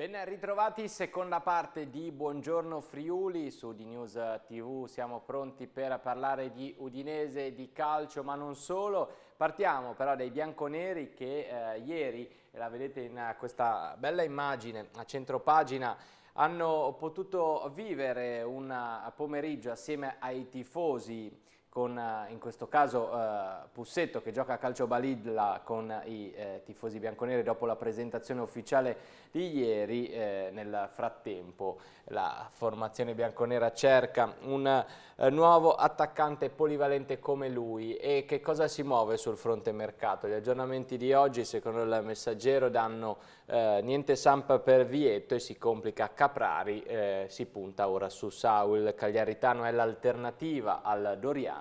Ben ritrovati, seconda parte di Buongiorno Friuli su di News TV. Siamo pronti per parlare di Udinese, di calcio, ma non solo. Partiamo però dai bianconeri che eh, ieri, la vedete in eh, questa bella immagine a centropagina, hanno potuto vivere un eh, pomeriggio assieme ai tifosi con eh, in questo caso eh, Pussetto che gioca a calcio balidla con i eh, tifosi bianconeri dopo la presentazione ufficiale di ieri. Eh, nel frattempo la formazione bianconera cerca un eh, nuovo attaccante polivalente come lui e che cosa si muove sul fronte mercato? Gli aggiornamenti di oggi secondo il messaggero danno eh, niente Samp per Vietto e si complica Caprari, si punta ora su Saul Cagliaritano è l'alternativa al Doriano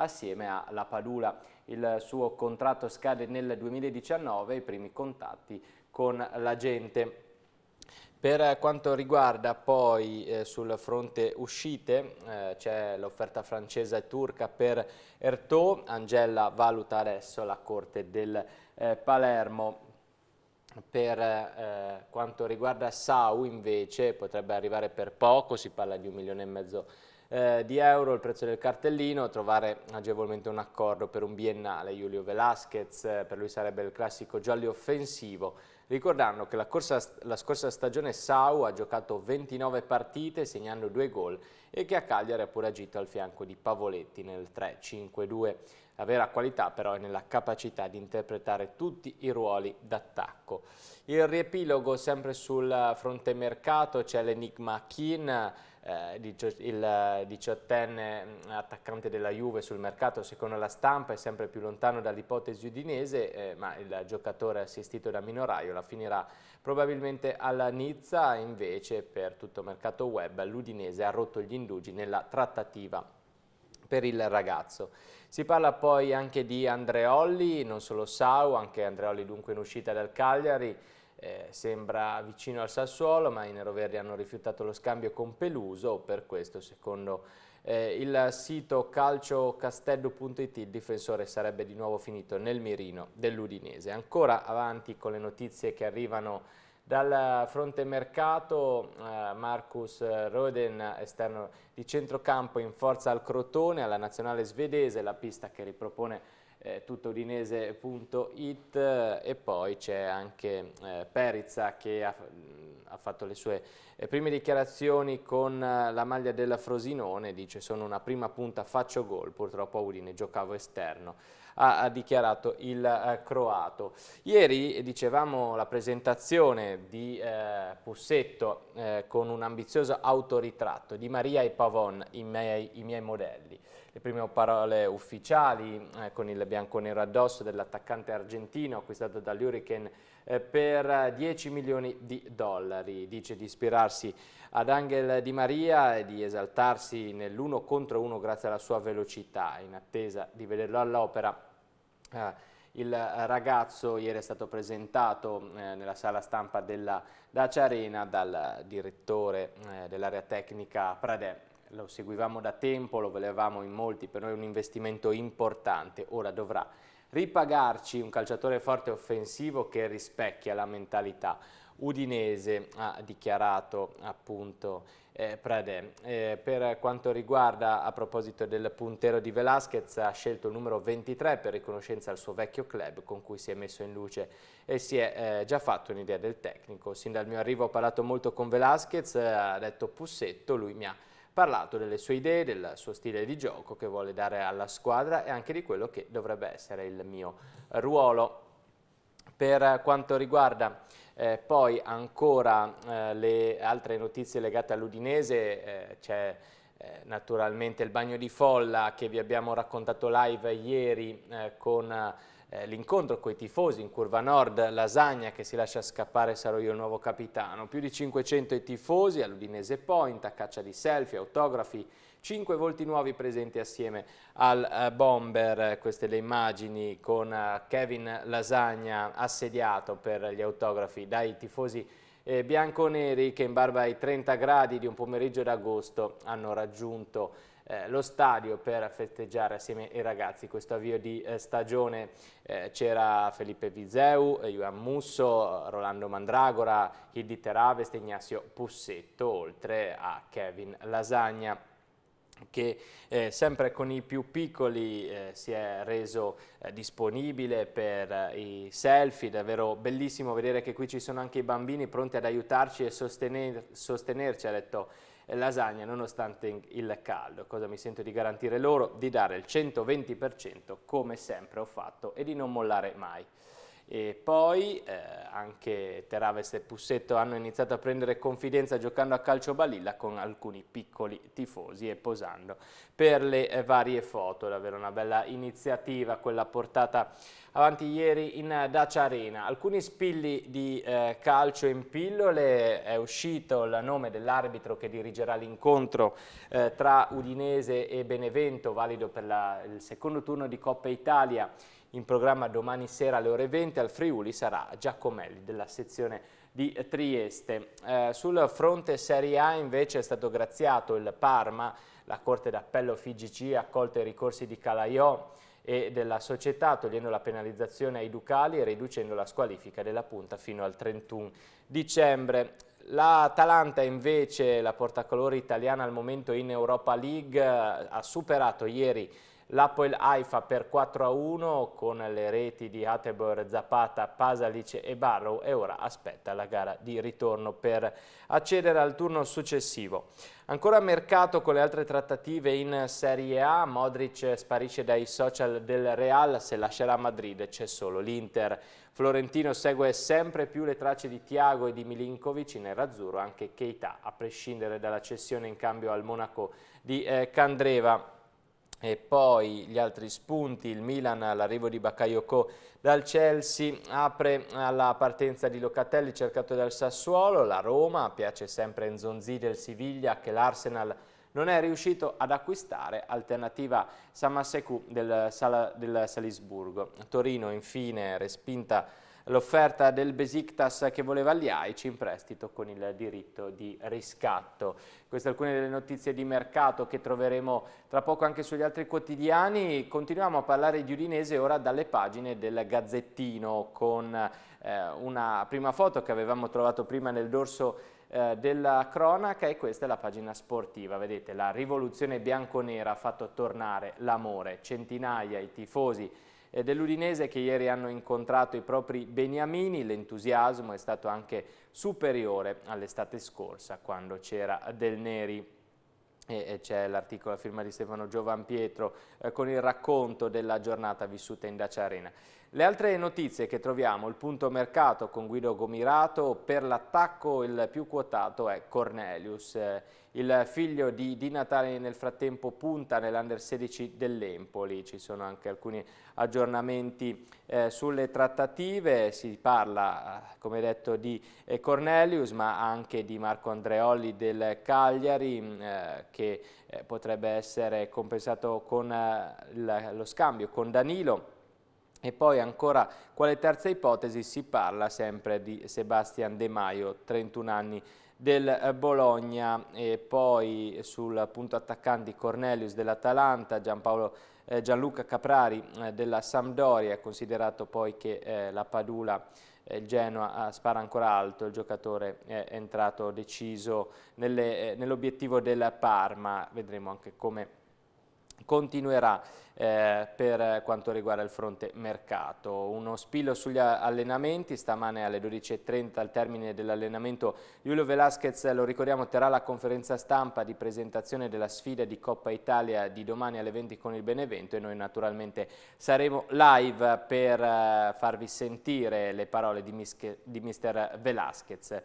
assieme alla Padula. Il suo contratto scade nel 2019 i primi contatti con la gente. Per quanto riguarda poi eh, sul fronte uscite eh, c'è l'offerta francese e turca per Ertò, Angela valuta adesso la corte del eh, Palermo. Per eh, quanto riguarda Sau invece potrebbe arrivare per poco, si parla di un milione e mezzo di eh, di euro il prezzo del cartellino, trovare agevolmente un accordo per un biennale. Giulio Velasquez eh, per lui sarebbe il classico gialli offensivo, ricordando che la, corsa, la scorsa stagione Sau ha giocato 29 partite segnando due gol e che a Cagliari ha pure agito al fianco di Pavoletti nel 3-5-2. La vera qualità però è nella capacità di interpretare tutti i ruoli d'attacco. Il riepilogo sempre sul fronte mercato c'è l'enigma Keen eh, il diciottenne mm, attaccante della Juve sul mercato secondo la stampa è sempre più lontano dall'ipotesi udinese, eh, ma il giocatore assistito da Minoraio la finirà probabilmente alla Nizza, invece per tutto il mercato web l'udinese ha rotto gli indugi nella trattativa per il ragazzo. Si parla poi anche di Andreolli, non solo Sau, anche Andreolli dunque in uscita dal Cagliari, eh, sembra vicino al Sassuolo, ma i neroverdi hanno rifiutato lo scambio con Peluso, per questo secondo eh, il sito calciocastello.it il difensore sarebbe di nuovo finito nel mirino dell'Udinese. Ancora avanti con le notizie che arrivano dal fronte mercato, eh, Marcus Roden, esterno di centrocampo in forza al Crotone, alla nazionale svedese, la pista che ripropone eh, tuttoudinese.it eh, e poi c'è anche eh, Perizza che ha ha fatto le sue eh, prime dichiarazioni con eh, la maglia della Frosinone, dice sono una prima punta, faccio gol, purtroppo a Udine giocavo esterno ha, dichiarato il eh, croato. Ieri eh, dicevamo la presentazione di eh, Pussetto eh, con un ambizioso autoritratto di Maria e Pavon, i miei, i miei modelli. Le prime parole ufficiali con il bianco-nero addosso dell'attaccante argentino acquistato dall'Hurricane eh, per 10 milioni di dollari. Dice di ispirarsi ad Angel Di Maria e di esaltarsi nell'uno contro uno grazie alla sua velocità, in attesa di vederlo all'opera. Eh, il ragazzo ieri è stato presentato eh, nella sala stampa della Dacia Arena dal direttore eh, dell'area tecnica Pradè. Lo seguivamo da tempo, lo volevamo in molti, per noi è un investimento importante, ora dovrà ripagarci un calciatore forte offensivo che rispecchia la mentalità. Udinese ha dichiarato appunto eh, Prade. Eh, per quanto riguarda, a proposito del puntero di Velasquez, ha scelto il numero 23 per riconoscenza al suo vecchio club con cui si è messo in luce e si è eh, già fatto un'idea del tecnico. Sin dal mio arrivo ho parlato molto con Velasquez, eh, ha detto Pussetto, lui mi ha parlato delle sue idee, del suo stile di gioco che vuole dare alla squadra e anche di quello che dovrebbe essere il mio ruolo. Per quanto riguarda eh, poi ancora eh, le altre notizie legate all'Udinese, eh, c'è eh, naturalmente il bagno di folla che vi abbiamo raccontato live ieri eh, con eh, l'incontro con i tifosi in curva nord, Lasagna che si lascia scappare sarò io il nuovo capitano, più di 500 i tifosi all'Udinese Point, a caccia di selfie, autografi, 5 volti nuovi presenti assieme al eh, bomber, queste le immagini con eh, Kevin Lasagna assediato per gli autografi dai tifosi eh, bianconeri che in barba ai 30 gradi di un pomeriggio d'agosto hanno raggiunto eh, lo stadio per festeggiare assieme ai ragazzi questo avvio di eh, stagione. Eh, C'era Felipe Vizeu, Ioan Musso, Rolando Mandragora, Hildi Teravest, Ignacio Pussetto, oltre a Kevin Lasagna che eh, sempre con i più piccoli eh, si è reso eh, disponibile per eh, i selfie, davvero bellissimo vedere che qui ci sono anche i bambini pronti ad aiutarci e sostener sostenerci, ha detto lasagne nonostante il caldo. Cosa mi sento di garantire loro? Di dare il 120% come sempre ho fatto e di non mollare mai. E poi eh, anche Teraves e Pussetto hanno iniziato a prendere confidenza giocando a calcio balilla con alcuni piccoli tifosi e posando per le eh, varie foto. Davvero una bella iniziativa quella portata avanti ieri in Dacia Arena. Alcuni spilli di eh, calcio in pillole, è uscito il nome dell'arbitro che dirigerà l'incontro eh, tra Udinese e Benevento, valido per la, il secondo turno di Coppa Italia in programma domani sera alle ore 20 al Friuli sarà Giacomelli della sezione di Trieste. Eh, sul fronte Serie A invece è stato graziato il Parma, la Corte d'Appello FIGC ha accolto i ricorsi di Calaiò e della società togliendo la penalizzazione ai Ducali e riducendo la squalifica della punta fino al 31 dicembre. L'Atalanta invece, la portacolore italiana al momento in Europa League, ha superato ieri l'Apoel Haifa per 4 a 1 con le reti di Atebor, Zapata, Pasalic e Barrow e ora aspetta la gara di ritorno per accedere al turno successivo. Ancora mercato con le altre trattative in Serie A, Modric sparisce dai social del Real, se lascerà Madrid c'è solo l'Inter. Florentino segue sempre più le tracce di Tiago e di Milinkovic in nerazzurro, anche Keita, a prescindere dalla cessione in cambio al Monaco di eh, Candreva. E poi gli altri spunti, il Milan all'arrivo di Bakayoko dal Chelsea, apre alla partenza di Locatelli cercato dal Sassuolo, la Roma, piace sempre Nzonzi del Siviglia che l'Arsenal non è riuscito ad acquistare, alternativa Samaseku del, Sala, del Salisburgo. Torino infine respinta l'offerta del Besiktas che voleva gli AIC in prestito con il diritto di riscatto. Queste alcune delle notizie di mercato che troveremo tra poco anche sugli altri quotidiani. Continuiamo a parlare di Udinese ora dalle pagine del Gazzettino con eh, una prima foto che avevamo trovato prima nel dorso eh, della cronaca e questa è la pagina sportiva. Vedete, la rivoluzione bianconera ha fatto tornare l'amore. Centinaia i tifosi eh, dell'Udinese che ieri hanno incontrato i propri beniamini, l'entusiasmo è stato anche superiore all'estate scorsa quando c'era Del Neri c'è l'articolo a firma di Stefano Giovan Pietro eh, con il racconto della giornata vissuta in Dacia Arena. Le altre notizie che troviamo, il punto mercato con Guido Gomirato, per l'attacco il più quotato è Cornelius. Il figlio di Di Natale nel frattempo punta nell'Under 16 dell'Empoli, ci sono anche alcuni aggiornamenti eh, sulle trattative, si parla come detto di eh, Cornelius ma anche di Marco Andreoli del Cagliari mm, eh, che eh, potrebbe essere compensato con eh, lo scambio con Danilo e poi ancora, quale terza ipotesi, si parla sempre di Sebastian De Maio, 31 anni del eh, Bologna e poi sul punto attaccanti Cornelius dell'Atalanta, Gianpaolo eh, Gianluca Caprari eh, della Sampdoria, considerato poi che eh, la Padula eh, il Genoa ah, spara ancora alto, il giocatore è entrato deciso eh, nell'obiettivo nell del Parma, vedremo anche come continuerà eh, per quanto riguarda il fronte mercato. Uno spillo sugli allenamenti, stamane alle 12.30 al termine dell'allenamento Giulio Velasquez, lo ricordiamo, terrà la conferenza stampa di presentazione della sfida di Coppa Italia di domani alle 20 con il Benevento e noi naturalmente saremo live per eh, farvi sentire le parole di, Mister Velasquez.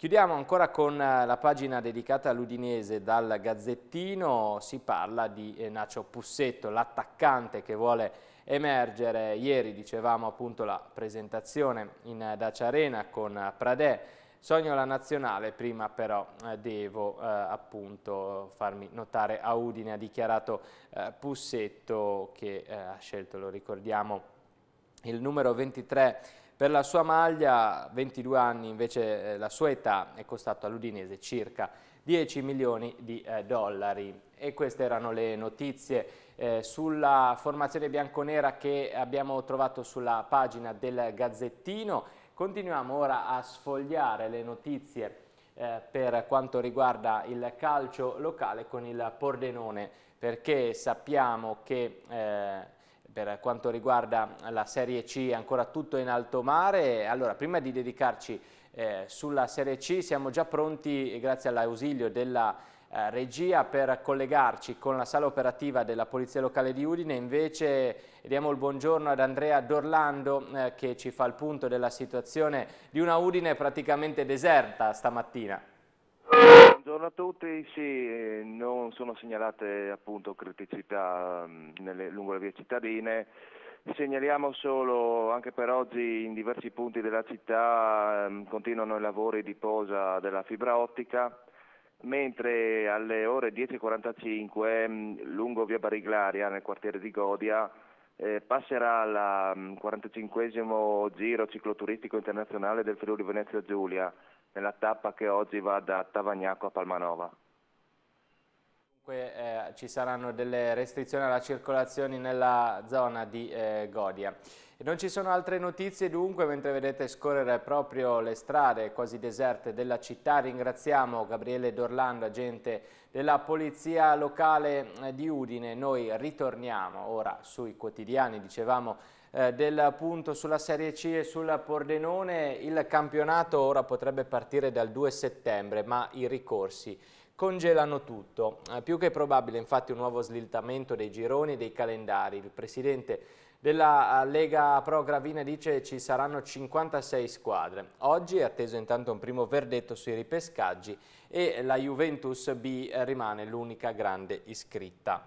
Chiudiamo ancora con eh, la pagina dedicata all'Udinese dal Gazzettino, si parla di eh, Nacio Pussetto, l'attaccante che vuole emergere. Ieri dicevamo appunto la presentazione in eh, Dacia Arena con Pradè, sogno la nazionale, prima però devo eh, appunto farmi notare a Udine, ha dichiarato eh, Pussetto che eh, ha scelto, lo ricordiamo, il numero 23 per la sua maglia, 22 anni, invece eh, la sua età è costata all'Udinese circa 10 milioni di eh, dollari. E queste erano le notizie eh, sulla formazione bianconera che abbiamo trovato sulla pagina del Gazzettino. Continuiamo ora a sfogliare le notizie eh, per quanto riguarda il calcio locale con il Pordenone, perché sappiamo che eh, per quanto riguarda la Serie C è ancora tutto in alto mare. Allora, prima di dedicarci eh, sulla Serie C siamo già pronti, grazie all'ausilio della eh, regia, per collegarci con la sala operativa della Polizia Locale di Udine. Invece diamo il buongiorno ad Andrea Dorlando eh, che ci fa il punto della situazione di una Udine praticamente deserta stamattina. Buongiorno a tutti, sì, eh, non sono segnalate appunto, criticità mm, nelle, lungo le vie cittadine, segnaliamo solo anche per oggi in diversi punti della città mm, continuano i lavori di posa della fibra ottica, mentre alle ore 10.45 mm, lungo via Bariglaria nel quartiere di Godia eh, passerà il 45 giro cicloturistico internazionale del Friuli Venezia Giulia nella tappa che oggi va da Tavagnaco a Palmanova. Dunque eh, ci saranno delle restrizioni alla circolazione nella zona di eh, Godia. E non ci sono altre notizie dunque, mentre vedete scorrere proprio le strade quasi deserte della città, ringraziamo Gabriele Dorlando, agente della Polizia Locale eh, di Udine. Noi ritorniamo ora sui quotidiani, dicevamo eh, del punto sulla Serie C e sul Pordenone. Il campionato ora potrebbe partire dal 2 settembre, ma i ricorsi congelano tutto. Eh, più che probabile infatti un nuovo slittamento dei gironi e dei calendari. Il presidente della eh, Lega Pro Gravina dice ci saranno 56 squadre. Oggi è atteso intanto un primo verdetto sui ripescaggi e la Juventus B eh, rimane l'unica grande iscritta.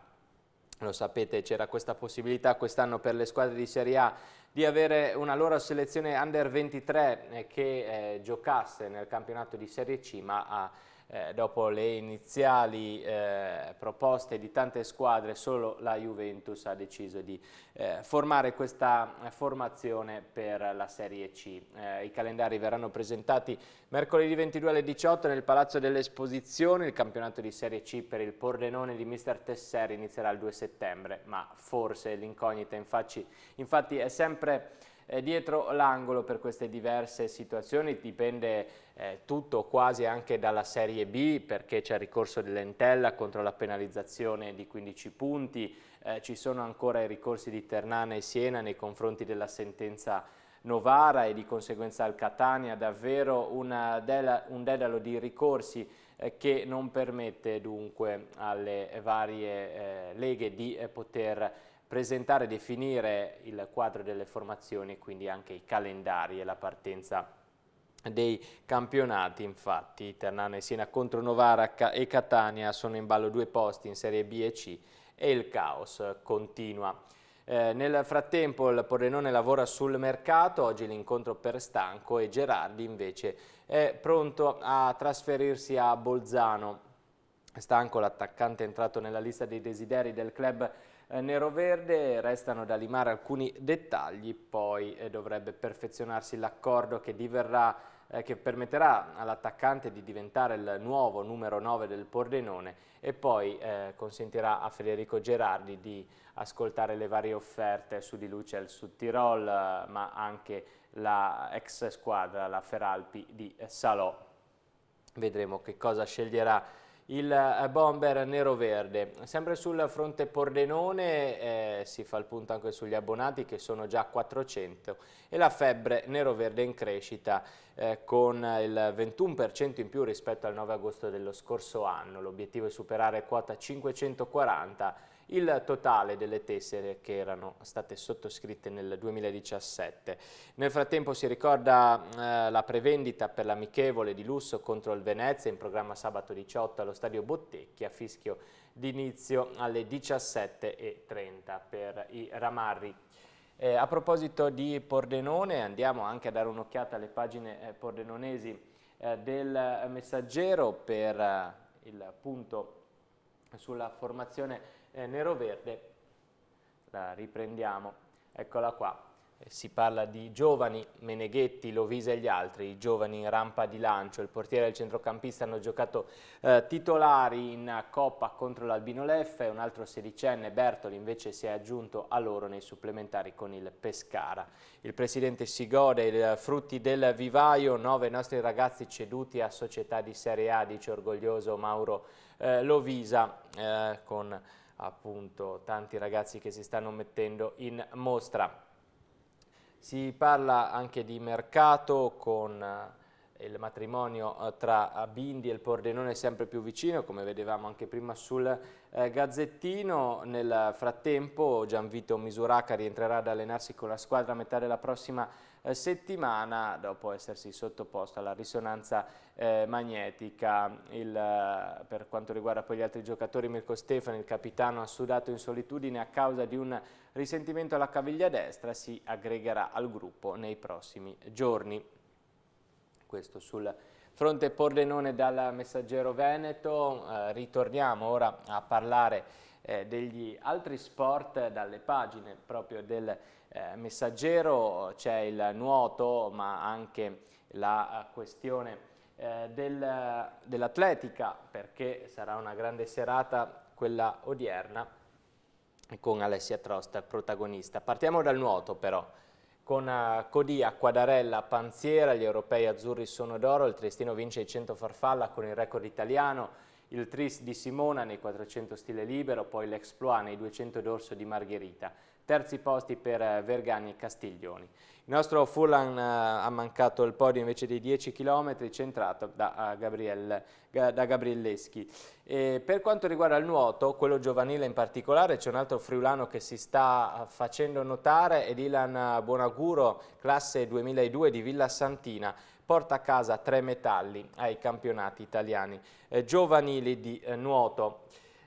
Lo sapete, c'era questa possibilità quest'anno per le squadre di Serie A di avere una loro selezione under 23 eh, che eh, giocasse nel campionato di Serie C, ma ha eh, dopo le iniziali eh, proposte di tante squadre, solo la Juventus ha deciso di eh, formare questa formazione per la Serie C. Eh, I calendari verranno presentati mercoledì 22 alle 18 nel Palazzo dell'Esposizione, il campionato di Serie C per il Pordenone di Mister Tesser inizierà il 2 settembre, ma forse l'incognita infatti, infatti è sempre eh, dietro l'angolo per queste diverse situazioni, dipende eh, tutto quasi anche dalla Serie B perché c'è il ricorso dell'Entella contro la penalizzazione di 15 punti, eh, ci sono ancora i ricorsi di Ternana e Siena nei confronti della sentenza Novara e di conseguenza al Catania, davvero dela, un dedalo di ricorsi eh, che non permette dunque alle varie eh, leghe di eh, poter presentare e definire il quadro delle formazioni e quindi anche i calendari e la partenza dei campionati infatti Ternana e Siena contro Novara e Catania sono in ballo due posti in Serie B e C e il caos continua. Eh, nel frattempo il Pordenone lavora sul mercato, oggi l'incontro per Stanco e Gerardi invece è pronto a trasferirsi a Bolzano. Stanco, l'attaccante è entrato nella lista dei desideri del club eh, neroverde, restano da limare alcuni dettagli, poi eh, dovrebbe perfezionarsi l'accordo che diverrà eh, che permetterà all'attaccante di diventare il nuovo numero 9 del Pordenone e poi eh, consentirà a Federico Gerardi di ascoltare le varie offerte su di lui, c'è il Sud Tirol, ma anche la ex squadra, la Feralpi di Salò. Vedremo che cosa sceglierà il eh, bomber nero-verde. Sempre sul fronte Pordenone eh, si fa il punto anche sugli abbonati che sono già 400 e la febbre nero-verde in crescita eh, con il 21% in più rispetto al 9 agosto dello scorso anno. L'obiettivo è superare quota 540 il totale delle tessere che erano state sottoscritte nel 2017. Nel frattempo si ricorda eh, la prevendita per l'amichevole di lusso contro il Venezia in programma sabato 18 allo stadio Bottecchi a fischio d'inizio alle 17.30 per i Ramarri. Eh, a proposito di Pordenone, andiamo anche a dare un'occhiata alle pagine eh, pordenonesi eh, del messaggero per eh, il punto sulla formazione eh, nero-verde, la riprendiamo, eccola qua, eh, si parla di giovani, Meneghetti, Lovisa e gli altri, i giovani in rampa di lancio, il portiere e il centrocampista hanno giocato eh, titolari in Coppa contro l'Albino Leffe, un altro sedicenne, Bertoli, invece si è aggiunto a loro nei supplementari con il Pescara. Il presidente si gode i eh, frutti del vivaio, nove nostri ragazzi ceduti a società di Serie A, dice orgoglioso Mauro eh, Lovisa eh, con appunto tanti ragazzi che si stanno mettendo in mostra. Si parla anche di mercato con eh, il matrimonio eh, tra Bindi e il Pordenone sempre più vicino, come vedevamo anche prima sul eh, Gazzettino. Nel frattempo Gianvito Misuraca rientrerà ad allenarsi con la squadra a metà della prossima eh, settimana dopo essersi sottoposto alla risonanza eh, magnetica. Il, eh, per quanto riguarda poi gli altri giocatori, Mirko Stefani, il capitano, ha sudato in solitudine a causa di un risentimento alla caviglia destra, si aggregherà al gruppo nei prossimi giorni. Questo sul fronte Pordenone dal Messaggero Veneto, eh, ritorniamo ora a parlare eh, degli altri sport dalle pagine proprio del eh, messaggero, c'è il nuoto, ma anche la eh, questione eh, del, dell'atletica, perché sarà una grande serata quella odierna con Alessia Trosta protagonista. Partiamo dal nuoto però. Con eh, Codì, Acquadarella, Panziera, gli europei azzurri sono d'oro, il Triestino vince i 100 farfalla con il record italiano, il tris di Simona nei 400 stile libero, poi l'exploit nei 200 d'orso di Margherita terzi posti per eh, Vergani e Castiglioni. Il nostro Fullan eh, ha mancato il podio invece dei 10 km centrato da, eh, Gabriel, da Gabrielleschi. E per quanto riguarda il nuoto, quello giovanile in particolare, c'è un altro friulano che si sta facendo notare ed Ilan Buonaguro, classe 2002 di Villa Santina porta a casa tre metalli ai campionati italiani eh, giovanili di eh, nuoto.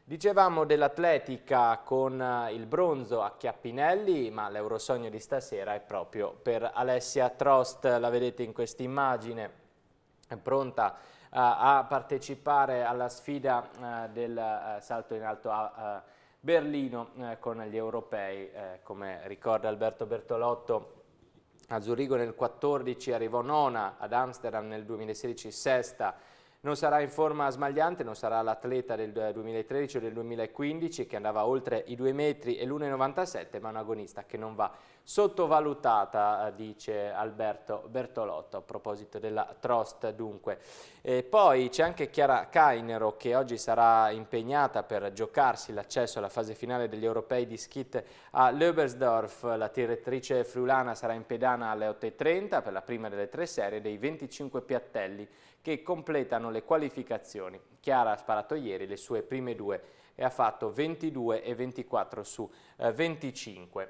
Dicevamo dell'atletica con eh, il bronzo a Chiappinelli, ma l'Eurosogno di stasera è proprio per Alessia Trost, la vedete in questa immagine, è pronta uh, a partecipare alla sfida uh, del uh, salto in alto a Berlino con gli europei, come ricorda Alberto Bertolotto. A Zurigo nel 2014 arrivò nona, ad Amsterdam nel 2016 sesta, non sarà in forma smagliante, non sarà l'atleta del 2013 o del 2015 che andava oltre i 2 metri e l'1,97 ma un agonista che non va sottovalutata, eh, dice Alberto Bertolotto a proposito della Trost dunque. E poi c'è anche Chiara Cainero che oggi sarà impegnata per giocarsi l'accesso alla fase finale degli europei di skit a Löbersdorf, la direttrice friulana sarà in pedana alle 8.30 per la prima delle tre serie dei 25 piattelli che completano le qualificazioni. Chiara ha sparato ieri le sue prime due e ha fatto 22 e 24 su 25. Eh,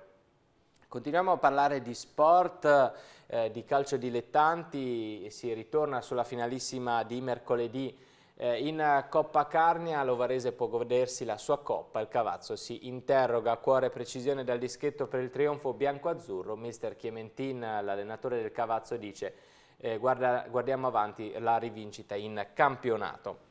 Continuiamo a parlare di sport, eh, di calcio dilettanti, si ritorna sulla finalissima di mercoledì eh, in Coppa Carnia, l'Ovarese può godersi la sua coppa, il Cavazzo si interroga a cuore precisione dal dischetto per il trionfo bianco-azzurro, mister Chiementin, l'allenatore del Cavazzo, dice eh, guarda, guardiamo avanti la rivincita in campionato.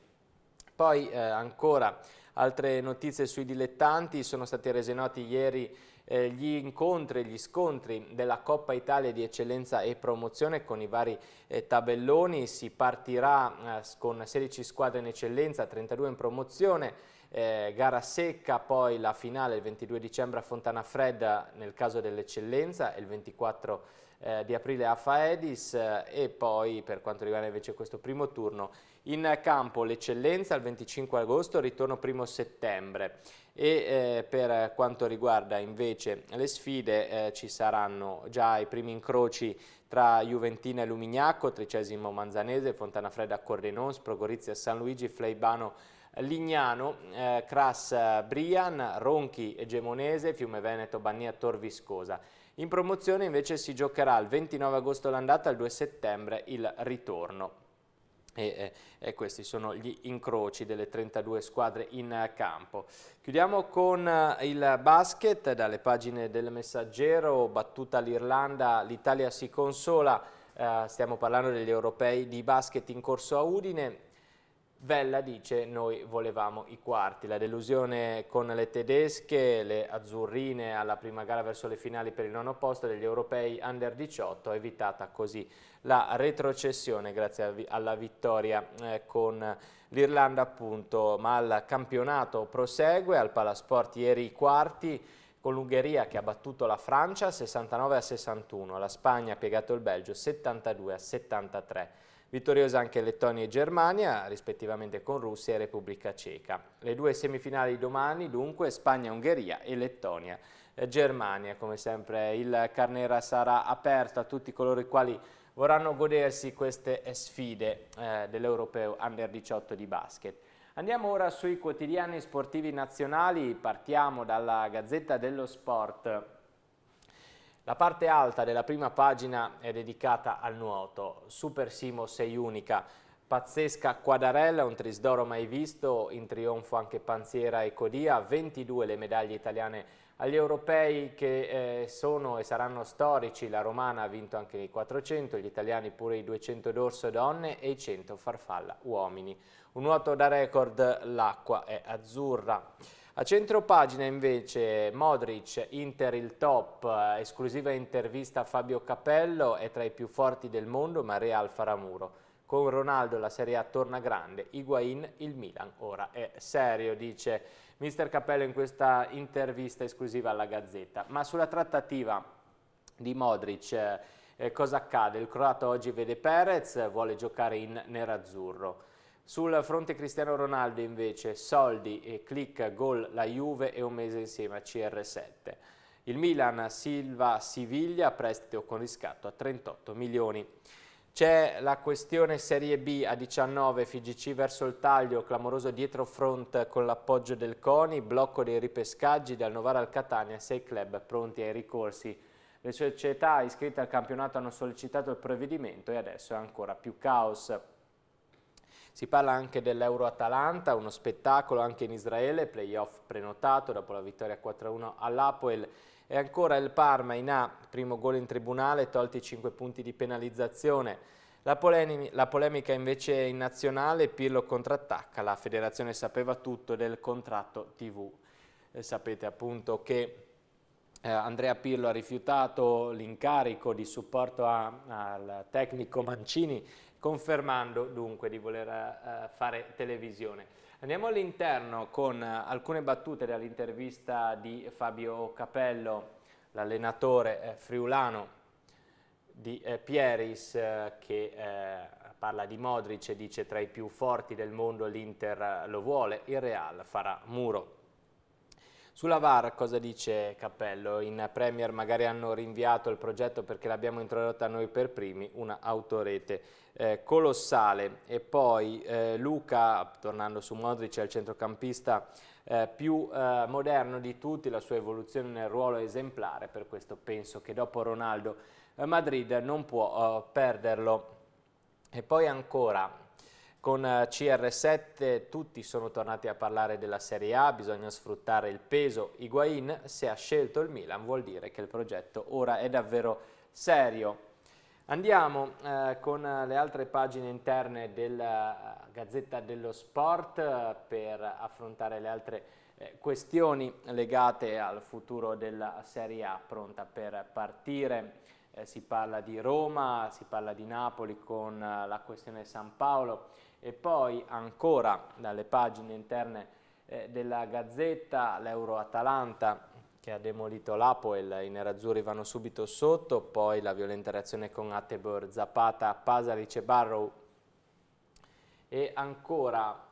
Poi eh, ancora altre notizie sui dilettanti, sono stati resi noti ieri eh, gli incontri, e gli scontri della Coppa Italia di eccellenza e promozione con i vari eh, tabelloni, si partirà eh, con 16 squadre in eccellenza, 32 in promozione, eh, gara secca, poi la finale il 22 dicembre a Fontana Fredda nel caso dell'eccellenza e il 24 dicembre eh, di aprile a Faedis eh, e poi per quanto riguarda invece questo primo turno in campo l'eccellenza il 25 agosto, ritorno primo settembre e eh, per quanto riguarda invece le sfide eh, ci saranno già i primi incroci tra Juventina e Lumignacco, Tricesimo Manzanese, Fontana Fontanafredda Correnons, Progorizia San Luigi, Fleibano Lignano, eh, Cras eh, Brian, Ronchi Gemonese, Fiume Veneto, Bannia Torviscosa. In promozione invece si giocherà il 29 agosto l'andata e il 2 settembre il ritorno. E, e, questi sono gli incroci delle 32 squadre in campo. Chiudiamo con eh, il basket, dalle pagine del messaggero, battuta l'Irlanda, l'Italia si consola, eh, stiamo parlando degli europei di basket in corso a Udine, Vella dice noi volevamo i quarti, la delusione con le tedesche, le azzurrine alla prima gara verso le finali per il nono posto degli europei under 18 evitata così la retrocessione grazie alla vittoria eh, con l'Irlanda appunto, ma il campionato prosegue, al Palasport ieri i quarti con l'Ungheria che ha battuto la Francia 69 a 61, la Spagna ha piegato il Belgio 72 a 73. Vittoriose anche Lettonia e Germania, rispettivamente con Russia e Repubblica Ceca. Le due semifinali domani, dunque, Spagna-Ungheria e Lettonia-Germania. Come sempre il Carnera sarà aperto a tutti coloro i quali vorranno godersi queste sfide eh, dell'Europeo Under 18 di basket. Andiamo ora sui quotidiani sportivi nazionali, partiamo dalla Gazzetta dello Sport la parte alta della prima pagina è dedicata al nuoto. Super Simo sei unica. Pazzesca Quadarella, un trisdoro mai visto, in trionfo anche Panziera e Codia, 22 le medaglie italiane agli europei che eh, sono e saranno storici, la romana ha vinto anche i 400, gli italiani pure i 200 d'orso donne e i 100 farfalla uomini. Un nuoto da record, l'acqua è azzurra. A centro pagina invece Modric, Inter il top, esclusiva intervista a Fabio Capello, è tra i più forti del mondo ma Real Faramuro. Con Ronaldo la Serie A torna grande, Higuain il Milan ora è serio, dice mister Capello in questa intervista esclusiva alla Gazzetta. Ma sulla trattativa di Modric eh, cosa accade? Il croato oggi vede Perez, vuole giocare in nerazzurro. Sul fronte Cristiano Ronaldo invece soldi e click gol la Juve e un mese insieme a CR7. Il Milan Silva Siviglia prestito con riscatto a 38 milioni. C'è la questione Serie B a 19, FGC verso il taglio, clamoroso dietro front con l'appoggio del CONI, blocco dei ripescaggi dal Novara al Catania, sei club pronti ai ricorsi. Le società iscritte al campionato hanno sollecitato il provvedimento e adesso è ancora più caos. Si parla anche dell'Euro Atalanta, uno spettacolo anche in Israele, playoff prenotato dopo la vittoria 4-1 all'Apoel. E ancora il Parma in A, primo gol in tribunale, tolti 5 punti di penalizzazione. La, polemi la, polemica invece è in nazionale, Pirlo contrattacca, la federazione sapeva tutto del contratto TV. Eh, sapete appunto che eh, Andrea Pirlo ha rifiutato l'incarico di supporto a, al tecnico Mancini confermando dunque di voler eh, fare televisione. Andiamo all'interno con eh, alcune battute dall'intervista di Fabio Capello, l'allenatore eh, friulano di eh, Pieris eh, che eh, parla di Modric e dice tra i più forti del mondo l'Inter lo vuole, il Real farà muro. Sulla VAR cosa dice Cappello? In Premier magari hanno rinviato il progetto perché l'abbiamo introdotta noi per primi, una autorete eh, colossale. E poi eh, Luca, tornando su Modric, è il centrocampista eh, più eh, moderno di tutti, la sua evoluzione nel ruolo è esemplare, per questo penso che dopo Ronaldo eh, Madrid non può eh, perderlo. E poi ancora con eh, CR7 tutti sono tornati a parlare della Serie A, bisogna sfruttare il peso. Higuain, se ha scelto il Milan, vuol dire che il progetto ora è davvero serio. Andiamo eh, con le altre pagine interne della eh, Gazzetta dello Sport eh, per affrontare le altre eh, questioni legate al futuro della Serie A pronta per partire. si parla di Roma, si parla di Napoli con la questione San Paolo e poi ancora dalle pagine interne eh, della Gazzetta, l'Euro Atalanta che ha demolito l'Apoel, i nerazzurri vanno subito sotto, poi la violenta reazione con Attebor, Zapata, Pasalic e Barrow e ancora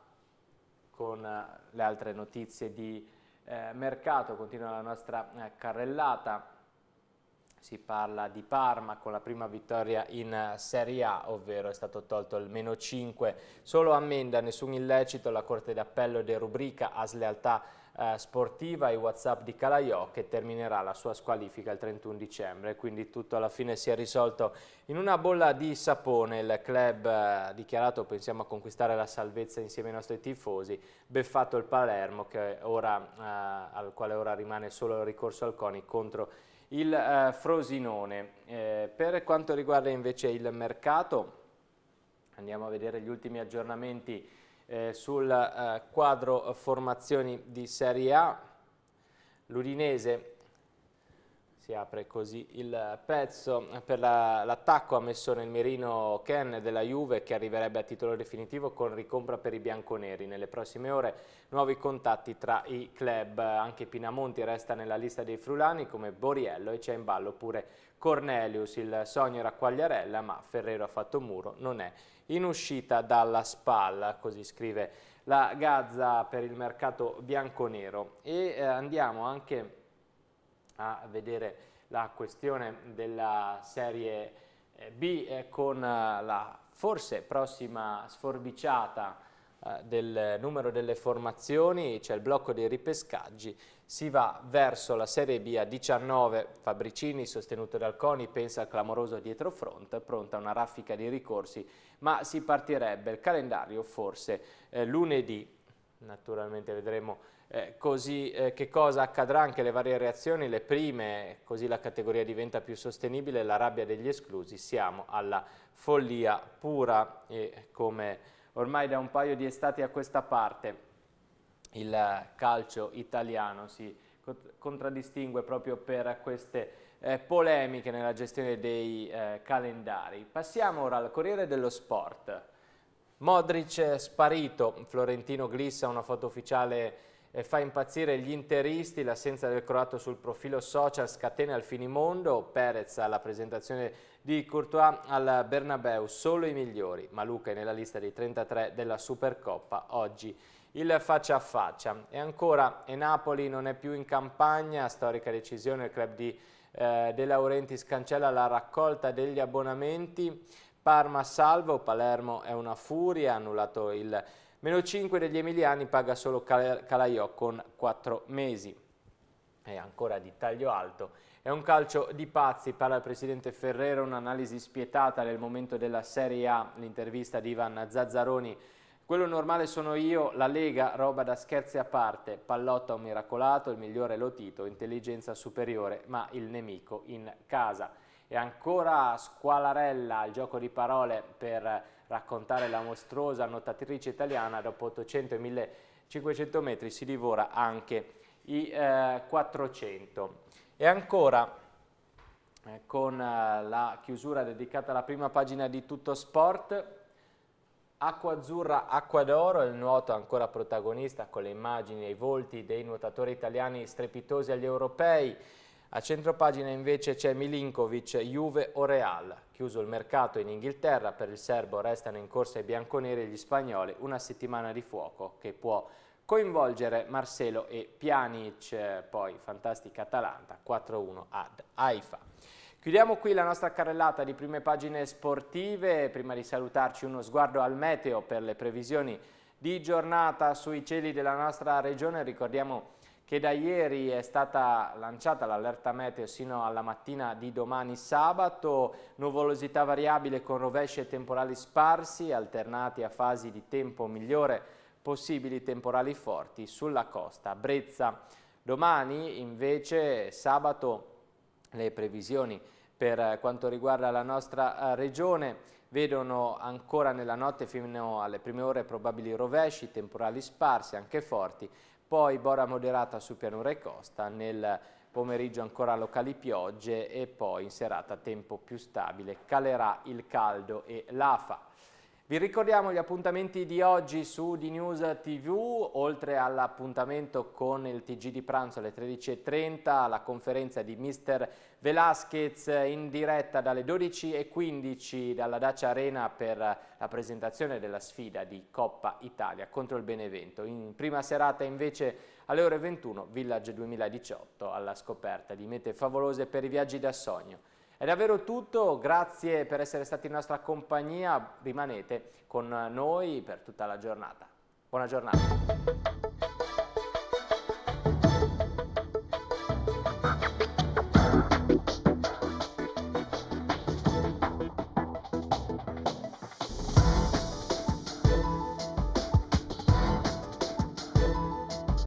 con eh, le altre notizie di eh, mercato continua la nostra eh, carrellata si parla di Parma con la prima vittoria in Serie A, ovvero è stato tolto il meno 5 solo ammenda, nessun illecito, la Corte d'Appello derubrica a slealtà eh, sportiva e Whatsapp di Calaiò che terminerà la sua squalifica il 31 dicembre, quindi tutto alla fine si è risolto in una bolla di sapone, il club eh, dichiarato pensiamo a conquistare la salvezza insieme ai nostri tifosi, beffato il Palermo ora, eh, al quale ora rimane solo il ricorso al CONI contro il il eh, Frosinone. Eh, per quanto riguarda invece il mercato, andiamo a vedere gli ultimi aggiornamenti eh, sul eh, quadro formazioni di Serie A. L'Udinese si apre così il pezzo per l'attacco la, ha messo nel mirino Ken della Juve che arriverebbe a titolo definitivo con ricompra per i bianconeri. Nelle prossime ore nuovi contatti tra i club, anche Pinamonti resta nella lista dei frulani come Boriello e c'è in ballo pure Cornelius. Il sogno era Quagliarella ma Ferrero ha fatto muro, non è in uscita dalla spalla, così scrive la Gazza per il mercato bianconero. E eh, andiamo anche a vedere la questione della serie eh, B eh, con eh, la forse prossima sforbiciata del numero delle formazioni, c'è cioè il blocco dei ripescaggi, si va verso la Serie B a 19, Fabricini sostenuto dal Coni pensa al clamoroso dietro front, pronta una raffica di ricorsi, ma si partirebbe il calendario forse eh, lunedì, naturalmente vedremo eh, così eh, che cosa accadrà anche le varie reazioni, le prime, così la categoria diventa più sostenibile, la rabbia degli esclusi, siamo alla follia pura e come ormai da un paio di estati a questa parte il calcio italiano si contraddistingue proprio per queste eh, polemiche nella gestione dei eh, calendari. Passiamo ora al Corriere dello Sport. Modric sparito, Florentino glissa una foto ufficiale e fa impazzire gli interisti, l'assenza del croato sul profilo social scatena il finimondo, Perez alla presentazione di Courtois al Bernabeu, solo i migliori, ma Luca è nella lista dei 33 della Supercoppa oggi. Il faccia a faccia. E ancora, e Napoli non è più in campagna, storica decisione, il club di eh, De Laurenti scancella la raccolta degli abbonamenti, Parma salvo, Palermo è una furia, ha annullato il Meno 5 degli emiliani paga solo Calaiò con 4 mesi. E ancora di taglio alto. È un calcio di pazzi, parla il presidente Ferrero, un'analisi spietata nel momento della Serie A, l'intervista di Ivan Zazzaroni. Quello normale sono io, la Lega, roba da scherzi a parte, pallotta un miracolato, il migliore lotito, intelligenza superiore, ma il nemico in casa. E ancora squalarella, il gioco di parole per raccontare la mostruosa nuotatrice italiana dopo 800 e 1500 metri si divora anche i eh, 400. E ancora eh, con eh, la chiusura dedicata alla prima pagina di Tutto Sport, Acqua azzurra, acqua d'oro, il nuoto ancora protagonista con le immagini e i volti dei nuotatori italiani strepitosi agli europei, a centropagina invece c'è Milinkovic, Juve o Real. Chiuso il mercato in Inghilterra, per il serbo restano in corsa i bianconeri e gli spagnoli una settimana di fuoco che può coinvolgere Marcelo e Pjanic, poi fantastica Atalanta 4-1 ad Haifa. Chiudiamo qui la nostra carrellata di prime pagine sportive, prima di salutarci uno sguardo al meteo per le previsioni di giornata sui cieli della nostra regione, ricordiamo che da ieri è stata lanciata l'allerta meteo sino alla mattina di domani sabato, nuvolosità variabile con rovesci e temporali sparsi, alternati a fasi di tempo migliore, possibili temporali forti sulla costa Brezza. Domani invece sabato le previsioni per quanto riguarda la nostra eh, regione vedono ancora nella notte fino alle prime ore probabili rovesci, temporali sparsi, anche forti, poi bora moderata su pianura e costa, nel pomeriggio ancora locali piogge e poi in serata tempo più stabile calerà il caldo e l'afa. Vi ricordiamo gli appuntamenti di oggi su di News TV, oltre all'appuntamento con il TG di pranzo alle 13.30, la conferenza di Mr. Velasquez in diretta dalle 12.15 dalla Dacia Arena per la presentazione della sfida di Coppa Italia contro il Benevento. In prima serata invece alle ore 21 Village 2018 alla scoperta di mete favolose per i viaggi da sogno. È davvero tutto, grazie per essere stati in nostra compagnia, rimanete con noi per tutta la giornata. Buona giornata.